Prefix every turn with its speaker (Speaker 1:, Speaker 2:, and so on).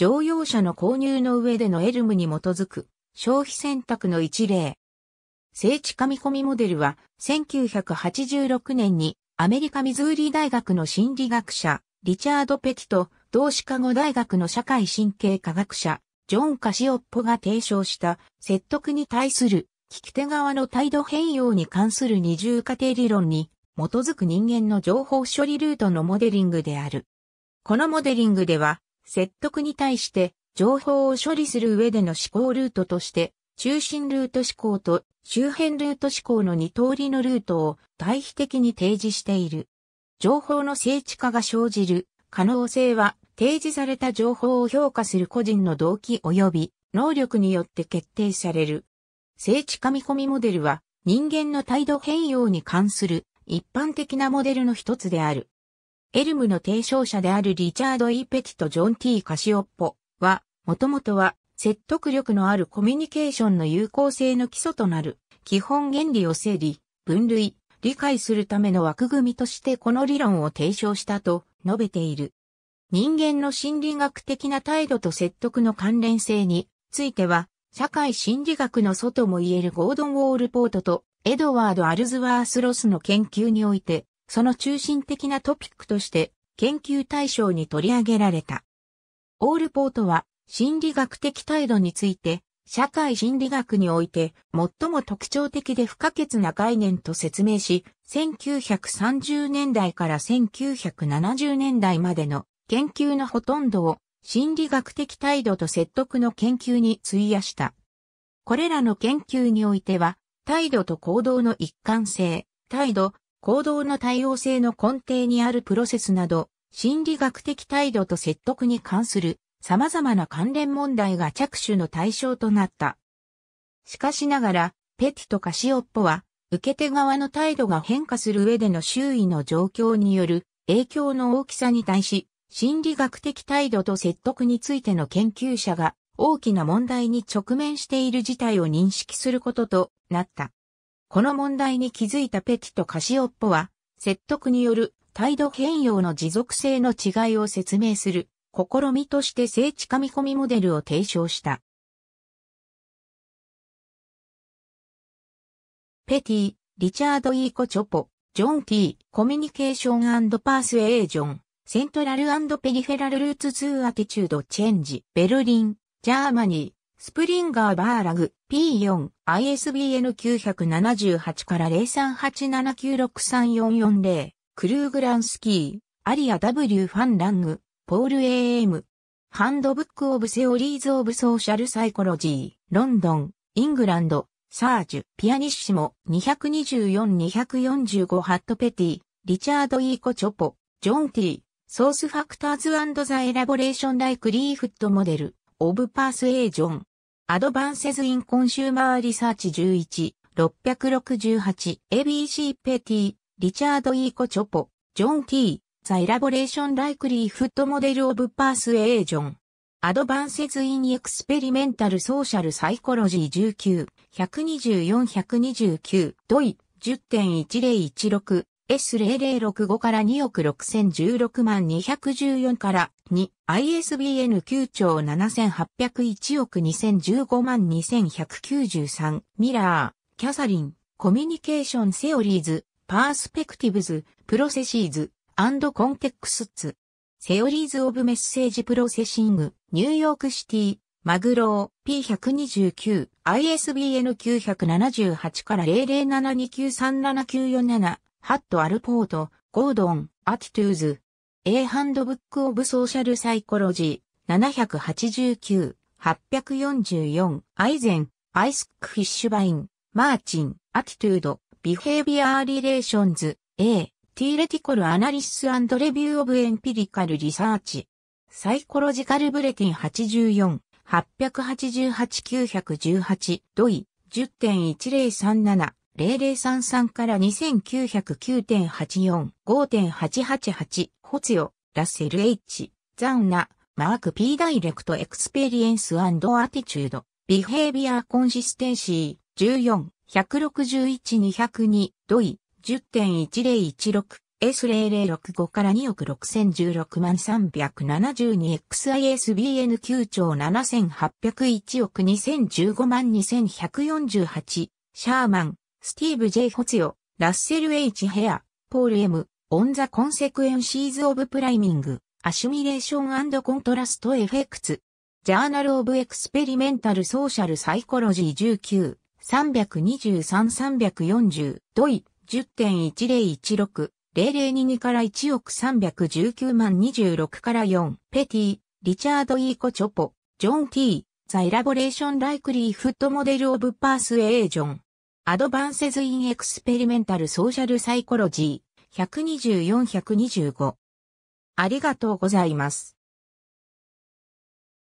Speaker 1: 乗用車の購入の上でのエルムに基づく消費選択の一例。聖地紙込みモデルは1986年にアメリカミズーリ大学の心理学者リチャード・ペティと同シカゴ大学の社会神経科学者ジョン・カシオッポが提唱した説得に対する聞き手側の態度変容に関する二重過程理論に基づく人間の情報処理ルートのモデリングである。このモデリングでは説得に対して情報を処理する上での思考ルートとして中心ルート思考と周辺ルート思考の二通りのルートを対比的に提示している。情報の聖地化が生じる可能性は提示された情報を評価する個人の動機及び能力によって決定される。聖地化見込みモデルは人間の態度変容に関する一般的なモデルの一つである。エルムの提唱者であるリチャード・イ・ペティとジョン・ティ・カシオッポは、もともとは説得力のあるコミュニケーションの有効性の基礎となる基本原理を整理、分類、理解するための枠組みとしてこの理論を提唱したと述べている。人間の心理学的な態度と説得の関連性については、社会心理学の祖とも言えるゴードン・ウォールポートとエドワード・アルズワース・ロスの研究においてその中心的なトピックとして研究対象に取り上げられた。オールポートは心理学的態度について社会心理学において最も特徴的で不可欠な概念と説明し、1930年代から1970年代までの研究のほとんどを心理学的態度と説得の研究に費やした。これらの研究においては、態度と行動の一貫性、態度、行動の対応性の根底にあるプロセスなど、心理学的態度と説得に関する様々な関連問題が着手の対象となった。しかしながら、ペティとカシオッポは、受け手側の態度が変化する上での周囲の状況による影響の大きさに対し、心理学的態度と説得についての研究者が大きな問題に直面している事態を認識することとなった。この問題に気づいたペティとカシオッポは、説得による態度変容の持続性の違いを説明する試みとして聖地噛み込みモデルを提唱した。ペティ、リチャード・イーコ・チョポ、ジョン・ティー、コミュニケーションパースェージョン、セントラルペリフェラルルーツ・ツー・アティチュード・チェンジ、ベルリン、ジャーマニー、スプリンガーバーラグ P4 ISBN 978から0387963440クルーグランスキーアリア W ファンラングポール AM ハンドブックオブセオリーズオブソーシャルサイコロジーロンドンイングランドサージュピアニッシモ224-245ハットペティリチャード・イーコ・チョポジョン・ティソースファクターズザエラボレーション・ライク・リーフットモデルオブパースエージョンアドバンセズインコンシューマーリサーチ11、668、ABC ペティ、リチャード・イーコ・チョポ、ジョン・ T、ザ・エラボレーション・ライクリー・フット・モデル・オブ・パース・エージョン。アドバンセズ・イン・エクスペリメンタル・ソーシャル・サイコロジー19、124-129、ドイ、10.1016、S0065 から2億6016万214から2 ISBN 9兆7801億2015万2193ミラー、キャサリン、コミュニケーションセオリーズ、パースペクティブズ、プロセシーズ、アンドコンテックスツ。セオリーズオブメッセージプロセシング、ニューヨークシティ、マグロー P129、ISBN 978から007293794ハット・アルポート、ゴードン、アティトゥーズ。A ハンドブック・オブ・ソーシャル・サイコロジー、789-844、アイゼン、アイスク・フィッシュバイン、マーチン、アティトゥード、ビヘイビアー・リレーションズ、A、ティーレティコル・アナリス・アンド・レビュー・オブ・エンピリカル・リサーチ。サイコロジカル・ブレティン84、888-918、ドイ、10.1037、0033から2909.84、5.888、ホツヨ、ラッセル H、ザンナ、マーク P ダイレクトエクスペリエンスアティチュード、ビヘイビアーコンシステンシー、14-161-202、ドイ、10.1016、S0065 から2億6016万 372XISBN 9兆7801億2015万2148、シャーマン、スティーブ・ジェイ・ホツヨ、ラッセル・ H・ ヘア、ポール・ M、オン・ザ・コンセクエンシーズ・オブ・プライミング、アシュミレーションコントラスト・エフェクツ、ジャーナル・オブ・エクスペリメンタル・ソーシャル・サイコロジー19、323-340、ドイ、10.1016、0022から1億319万26から4、ペティ、リチャード・イーコ・チョポ、ジョン・ティー、ザ・エラボレーション・ライクリー・フット・モデル・オブ・パース・エージョン。アドバンセズ・イン・エクスペリメンタル・ソーシャル・サイコロジー、124-125。ありがとうございます。